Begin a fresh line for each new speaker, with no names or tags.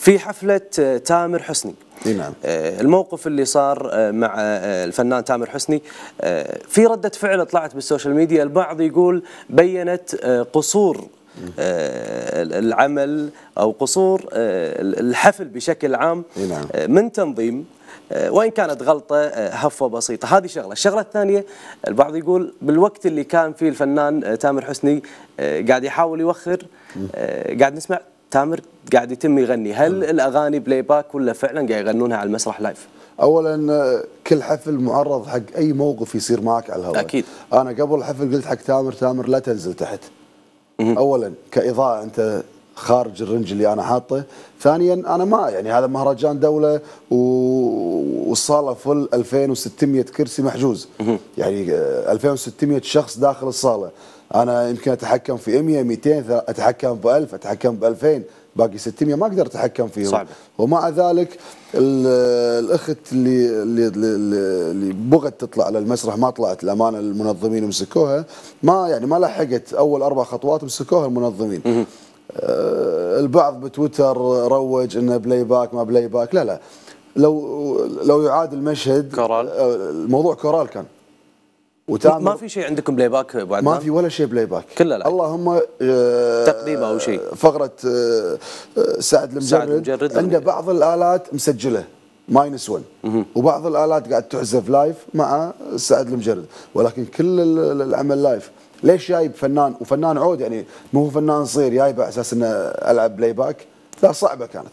في حفلة آه، تامر حسني نعم. آه، الموقف اللي صار آه، مع الفنان تامر حسني في ردة فعل طلعت بالسوشيال ميديا البعض يقول بينت قصور العمل أو قصور الحفل بشكل عام نعم. من تنظيم وإن كانت غلطة هفوة بسيطة هذه شغلة الشغلة الثانية البعض يقول بالوقت اللي كان فيه الفنان تامر حسني قاعد يحاول يوخر قاعد نسمع تامر قاعد يتم يغني هل م. نعم. الاغاني بلاي باك ولا فعلا قاعد يغنونها على المسرح لايف
اولا آه، كل حفل معرض حق اي موقف يصير معك على الهواء اكيد انا قبل الحفل قلت حق تامر تامر لا تنزل تحت م. اولا كاضاءه انت خارج الرنج اللي انا حاطه ثانيا انا ما يعني هذا مهرجان دوله والصاله فل 2600 كرسي محجوز يعني 2600 آه، شخص داخل الصاله انا يمكن اتحكم في 100 200 اتحكم ب 1000 اتحكم ب 2000 باقي 600 ما اقدر اتحكم فيهم صعب. ومع ذلك الاخت اللي اللي اللي بغت تطلع على المسرح ما طلعت الامانه المنظمين مسكوها ما يعني ما لحقت اول اربع خطوات مسكوها المنظمين آه، البعض بتويتر روج انه بلاي باك ما بلاي باك لا لا لو لو يعاد المشهد كورال آه، الموضوع كورال كان ما في شيء عندكم بلاي باك ابو عدنان؟ ما في ولا شيء بلاي باك كله لا اللهم آه، تقديم او شيء فقره سعد المجرد, سعد المجرد عنده بعض الالات مسجله ماينس 1 وبعض الالات قاعد تعزف لايف مع سعد المجرد ولكن كل العمل لايف ليش جايب فنان وفنان عود يعني مو فنان صغير جايبه على اساس انه العب بلاي باك لا صعبه كانت